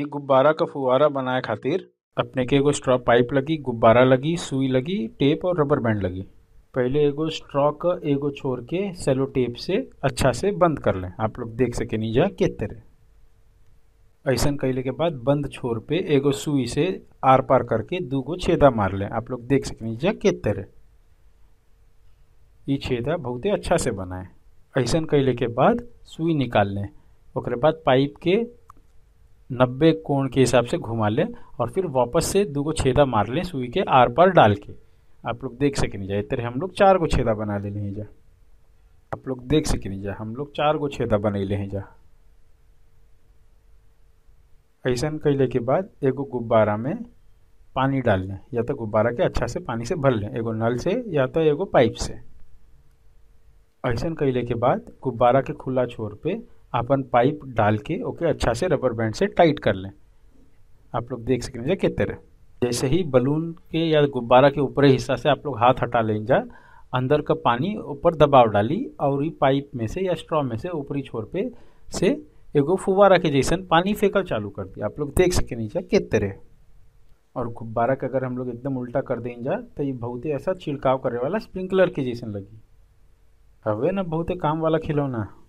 एक गुब्बारा का फुवारा बनाए खातिर अपने के एगो स्ट्रॉ पाइप लगी गुब्बारा लगी सुई लगी टेप और रबर बैंड लगी पहले एगो स्ट्रॉ का एगो छोड़ के सेलो टेप से अच्छा से बंद कर लें आप लोग देख सके नीचा के तरह ऐसा कैले के बाद बंद छोर पे एगो सुई से आर पार करके दू गो छेदा मार लें आप लोग देख सके नीचा के तरह ये छेदा बहुत ही अच्छा से बनाए ऐसा कैले के बाद सुई निकाल लें ओके बाद पाइप के नब्बे कोण के हिसाब से घुमा लें और फिर वापस से दो को छेदा मार लें सुई के आर पार डाल के आप लोग देख सके नहीं जाए तरह हम लोग चार को छेदा बना ले नहीं जा आप लोग देख सके नहीं जा हम लोग चार को छेदा बना ले जा ऐसा कैले के बाद एगो गुब्बारा में पानी डाल लें या तो गुब्बारा के अच्छा से पानी से भर लें एगो नल से या तो एगो पाइप से ऐसा कैले के बाद गुब्बारा के खुला छोर पे अपन पाइप डाल के ओके अच्छा से रबर बैंड से टाइट कर लें आप लोग देख सकेंगे किस तरह जैसे ही बलून के या गुब्बारा के ऊपरी हिस्सा से आप लोग हाथ हटा जा अंदर का पानी ऊपर दबाव डाली और ये पाइप में से या स्ट्रॉ में से ऊपरी छोर पे से एगो फुवारा के जैसन पानी फेंकल चालू कर दिया आप लोग देख सके नीचे कितने रहे और गुब्बारा के अगर हम लोग एकदम उल्टा कर दें जा तो ये बहुत ही ऐसा छिड़काव करे वाला स्प्रिंकलर के जैसन लगी हवे ना बहुत ही काम वाला खिलौना